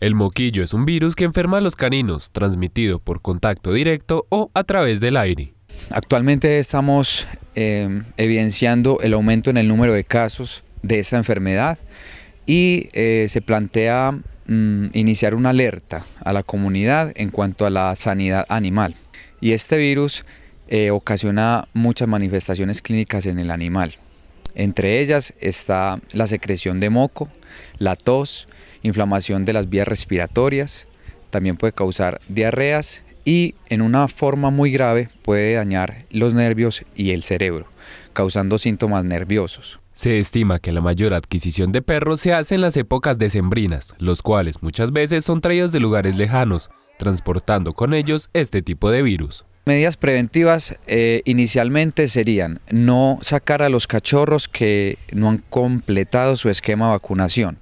El moquillo es un virus que enferma a los caninos, transmitido por contacto directo o a través del aire. Actualmente estamos em, evidenciando el aumento en el número de casos de esa enfermedad y eh, se plantea mm, iniciar una alerta a la comunidad en cuanto a la sanidad animal. Y este virus eh, ocasiona muchas manifestaciones clínicas en el animal. Entre ellas está la secreción de moco, la tos, inflamación de las vías respiratorias, también puede causar diarreas y en una forma muy grave puede dañar los nervios y el cerebro, causando síntomas nerviosos. Se estima que la mayor adquisición de perros se hace en las épocas decembrinas, los cuales muchas veces son traídos de lugares lejanos, transportando con ellos este tipo de virus. Medidas preventivas eh, inicialmente serían no sacar a los cachorros que no han completado su esquema de vacunación.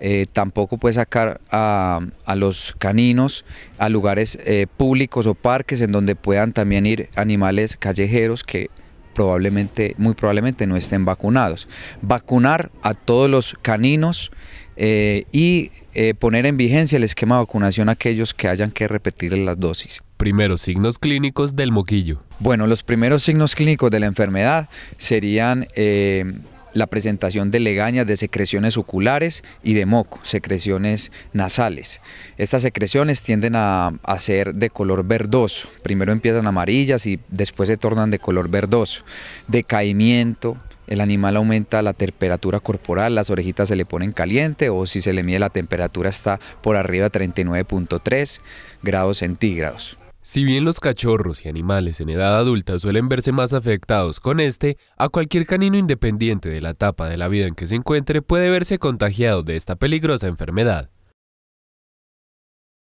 Eh, tampoco puede sacar a, a, los caninos a lugares eh, públicos o parques en donde puedan también ir animales callejeros que probablemente, muy probablemente no estén vacunados. Vacunar a todos los caninos eh, y eh, poner en vigencia el esquema de vacunación a aquellos que hayan que repetir las dosis. Primeros signos clínicos del moquillo. Bueno, los primeros signos clínicos de la enfermedad serían eh, la presentación de legañas, de secreciones oculares y de moco, secreciones nasales. Estas secreciones tienden a, ser de color verdoso, primero empiezan amarillas y después se tornan de color verdoso, decaimiento, el animal aumenta la temperatura corporal, las orejitas se le ponen caliente o si se le mide la temperatura está por arriba de 39.3 grados centígrados. Si bien los cachorros y animales en edad adulta suelen verse más afectados con este, a cualquier canino independiente de la etapa de la vida en que se encuentre puede verse contagiado de esta peligrosa enfermedad.